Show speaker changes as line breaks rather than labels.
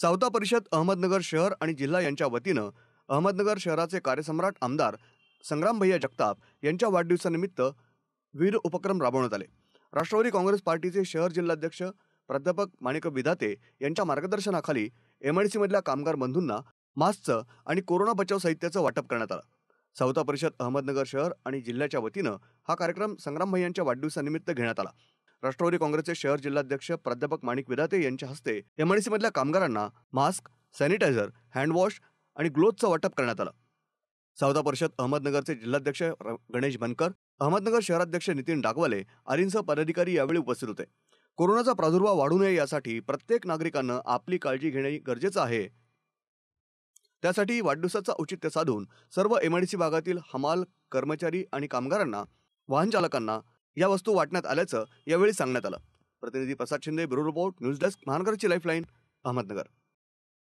सावता परिषद अहमदनगर शहर आणि जिल्हा यांच्या वतीनं अहमदनगर शहराचे कार्यसम्राट आमदार संग्रामभैया जगताप यांच्या वाढदिवसानिमित्त विविध उपक्रम राबवण्यात आले राष्ट्रवादी काँग्रेस पार्टीचे शहर जिल्हाध्यक्ष प्राध्यापक माणिक विधाते यांच्या मार्गदर्शनाखाली एम आय कामगार बंधूंना मास्कचं आणि कोरोना बचाव साहित्याचं वाटप करण्यात आलं सावता परिषद अहमदनगर शहर आणि जिल्ह्याच्या वतीनं हा कार्यक्रम संग्रामभैयांच्या वाढदिवसानिमित्त घेण्यात आला राष्ट्रवादी काँग्रेसचे शहर जिल्हाध्यक्ष प्राध्यापक माणिक विदाते यांच्या हस्ते एमआयडीसी मधल्या कामगारांना मास्क सॅनिटायझर हँडवॉश आणि ग्लोव्हचं वाटप करण्यात आलं सावदा परिषद अहमदनगरचे जिल्हाध्यक्ष गणेश बनकर अहमदनगर शहराध्यक्ष नितीन डाकवाले आदींसह पदाधिकारी यावेळी उपस्थित होते कोरोनाचा प्रादुर्भाव वाढू नये यासाठी प्रत्येक नागरिकांना आपली काळजी घेणे गरजेचं आहे त्यासाठी वाढदिवसाचं औचित्य साधून सर्व एमआयडीसी भागातील हमाल कर्मचारी आणि कामगारांना वाहन चालकांना या वस्तू वाटण्यात आल्याचं यावेळी सांगण्यात आलं प्रतिनिधी Prasad Shinde bureau report news desk महानगरची लाईफलाईन अहमदनगर